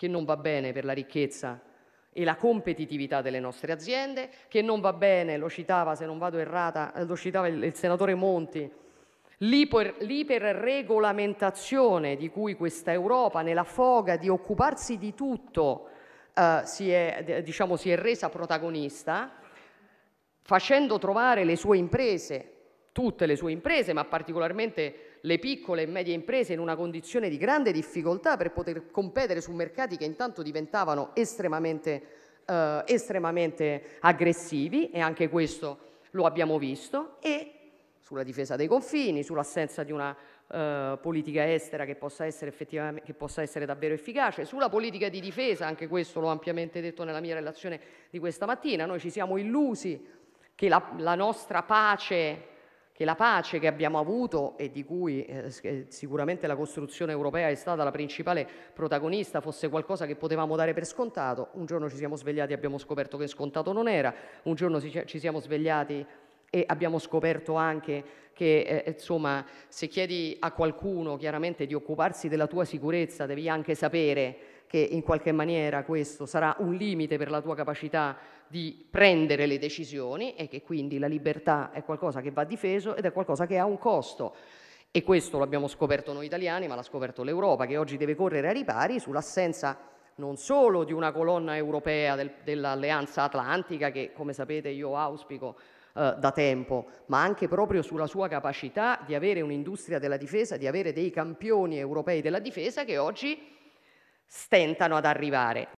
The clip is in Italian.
che non va bene per la ricchezza e la competitività delle nostre aziende, che non va bene, lo citava se non vado errata, eh, lo citava il, il senatore Monti, l'iperregolamentazione di cui questa Europa, nella foga di occuparsi di tutto, eh, si, è, diciamo, si è resa protagonista, facendo trovare le sue imprese tutte le sue imprese, ma particolarmente le piccole e medie imprese in una condizione di grande difficoltà per poter competere su mercati che intanto diventavano estremamente, eh, estremamente aggressivi e anche questo lo abbiamo visto, e sulla difesa dei confini, sull'assenza di una eh, politica estera che possa, che possa, essere davvero efficace, sulla politica di difesa, anche questo l'ho ampiamente detto nella mia relazione di questa mattina, noi ci siamo illusi che la, la nostra pace che la pace che abbiamo avuto e di cui eh, eh, sicuramente la costruzione europea è stata la principale protagonista fosse qualcosa che potevamo dare per scontato, un giorno ci siamo svegliati e abbiamo scoperto che scontato non era, un giorno ci siamo svegliati e abbiamo scoperto anche che eh, insomma, se chiedi a qualcuno chiaramente di occuparsi della tua sicurezza devi anche sapere che in qualche maniera questo sarà un limite per la tua capacità di prendere le decisioni e che quindi la libertà è qualcosa che va difeso ed è qualcosa che ha un costo. E questo l'abbiamo scoperto noi italiani, ma l'ha scoperto l'Europa, che oggi deve correre ai ripari sull'assenza non solo di una colonna europea del, dell'alleanza atlantica, che come sapete io auspico eh, da tempo, ma anche proprio sulla sua capacità di avere un'industria della difesa, di avere dei campioni europei della difesa che oggi stentano ad arrivare.